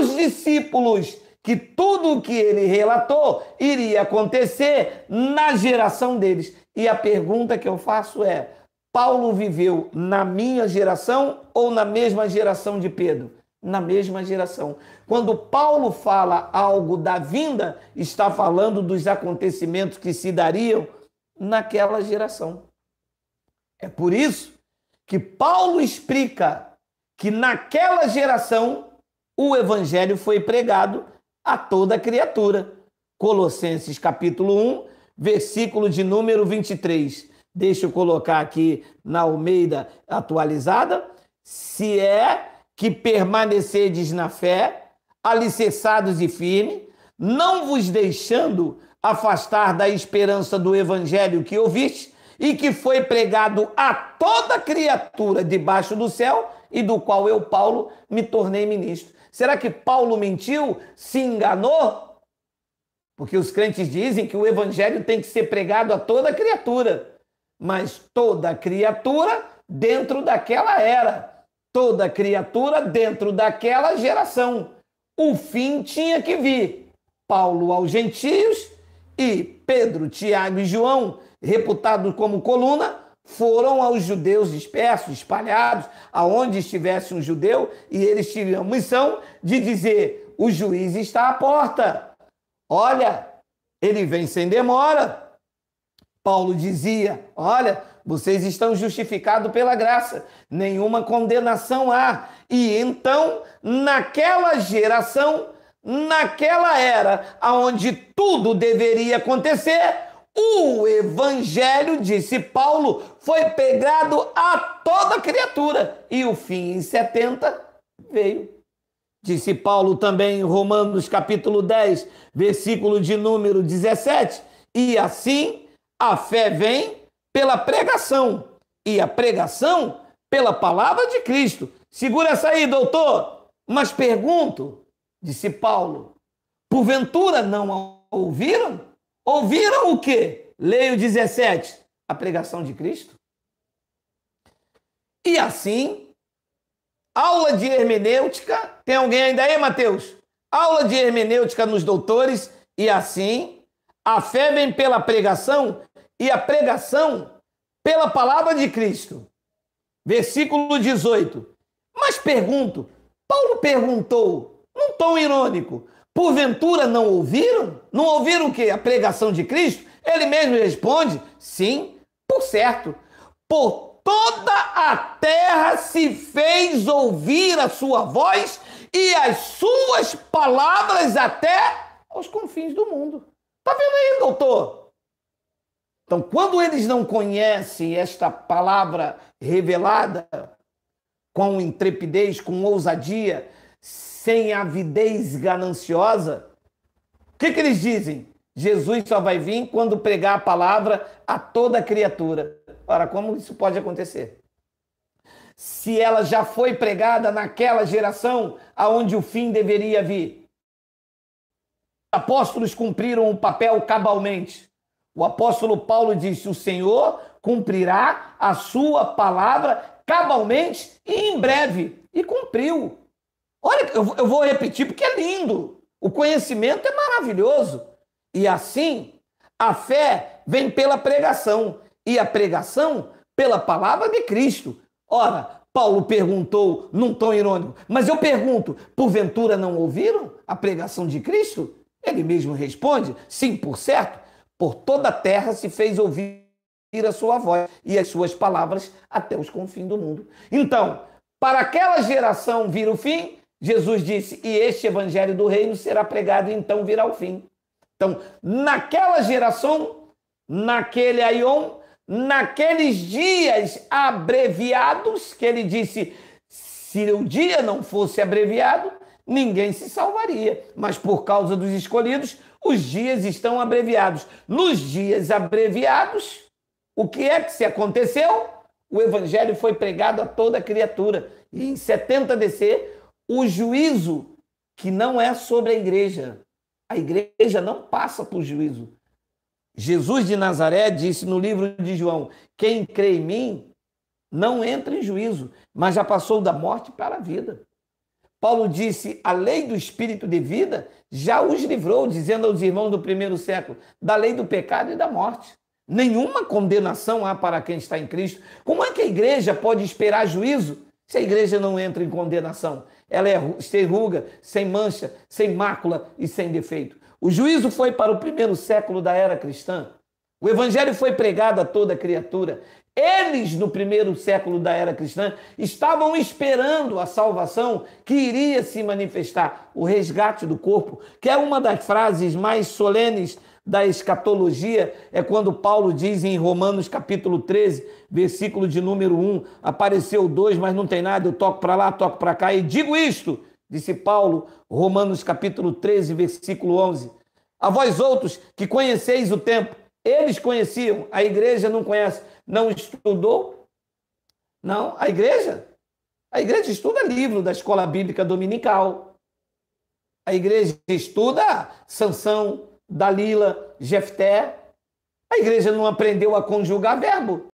os discípulos que tudo o que ele relatou iria acontecer na geração deles. E a pergunta que eu faço é: Paulo viveu na minha geração ou na mesma geração de Pedro? Na mesma geração. Quando Paulo fala algo da vinda, está falando dos acontecimentos que se dariam naquela geração. É por isso que Paulo explica que naquela geração o evangelho foi pregado a toda criatura. Colossenses capítulo 1, versículo de número 23. Deixa eu colocar aqui na Almeida atualizada. Se é que permanecedes na fé, alicerçados e firmes, não vos deixando afastar da esperança do evangelho que ouviste e que foi pregado a toda criatura debaixo do céu, e do qual eu, Paulo, me tornei ministro. Será que Paulo mentiu? Se enganou? Porque os crentes dizem que o evangelho tem que ser pregado a toda criatura, mas toda criatura dentro daquela era, toda criatura dentro daquela geração. O fim tinha que vir. Paulo aos gentios e Pedro, Tiago e João, reputados como coluna, foram aos judeus dispersos, espalhados, aonde estivesse um judeu, e eles tinham a missão de dizer: o juiz está à porta. Olha, ele vem sem demora. Paulo dizia: Olha, vocês estão justificados pela graça, nenhuma condenação há. E então, naquela geração, naquela era aonde tudo deveria acontecer, o evangelho, disse Paulo, foi pregado a toda criatura e o fim em 70 veio. Disse Paulo também em Romanos capítulo 10, versículo de número 17, e assim a fé vem pela pregação e a pregação pela palavra de Cristo. Segura essa aí, doutor. Mas pergunto, disse Paulo, porventura não a ouviram? Ouviram o que? Leio 17. A pregação de Cristo. E assim, aula de hermenêutica. Tem alguém ainda aí, Mateus? Aula de hermenêutica nos doutores. E assim, a fé vem pela pregação e a pregação pela palavra de Cristo. Versículo 18. Mas pergunto, Paulo perguntou, num tom irônico, Porventura não ouviram? Não ouviram o que? A pregação de Cristo? Ele mesmo responde: sim, por certo. Por toda a terra se fez ouvir a sua voz e as suas palavras até aos confins do mundo. Tá vendo aí, doutor? Então, quando eles não conhecem esta palavra revelada com intrepidez, com ousadia, sem avidez gananciosa? O que, que eles dizem? Jesus só vai vir quando pregar a palavra a toda criatura. Ora, como isso pode acontecer? Se ela já foi pregada naquela geração aonde o fim deveria vir. Apóstolos cumpriram o papel cabalmente. O apóstolo Paulo disse: O Senhor cumprirá a sua palavra cabalmente e em breve. E cumpriu. Olha, eu, eu vou repetir porque é lindo. O conhecimento é maravilhoso. E assim, a fé vem pela pregação e a pregação pela palavra de Cristo. Ora, Paulo perguntou num tom irônico, mas eu pergunto: porventura não ouviram a pregação de Cristo? Ele mesmo responde: sim, por certo, por toda a terra se fez ouvir a sua voz e as suas palavras até os confins do mundo. Então, para aquela geração vir o fim, Jesus disse: E este evangelho do reino será pregado, então virá o fim. Então, naquela geração, naquele aion, naqueles dias abreviados, que ele disse: se o dia não fosse abreviado, ninguém se salvaria. Mas por causa dos escolhidos, os dias estão abreviados. Nos dias abreviados, o que é que se aconteceu? O evangelho foi pregado a toda criatura. E em 70 DC, o juízo que não é sobre a igreja. A igreja não passa por juízo. Jesus de Nazaré disse no livro de João: Quem crê em mim não entra em juízo, mas já passou da morte para a vida. Paulo disse: A lei do espírito de vida já os livrou, dizendo aos irmãos do primeiro século, da lei do pecado e da morte. Nenhuma condenação há para quem está em Cristo. Como é que a igreja pode esperar juízo se a igreja não entra em condenação? ela é sem ruga, sem mancha, sem mácula e sem defeito. O juízo foi para o primeiro século da era cristã. O evangelho foi pregado a toda criatura. Eles, no primeiro século da era cristã, estavam esperando a salvação que iria se manifestar, o resgate do corpo, que é uma das frases mais solenes da escatologia é quando Paulo diz em Romanos capítulo 13, versículo de número 1, apareceu dois, mas não tem nada, eu toco para lá, toco para cá e digo isto, disse Paulo, Romanos capítulo 13, versículo 11. A vós outros que conheceis o tempo, eles conheciam, a igreja não conhece, não estudou? Não, a igreja? A igreja estuda livro da escola bíblica dominical. A igreja estuda sanção Dalila, Jefté. A igreja não aprendeu a conjugar verbo.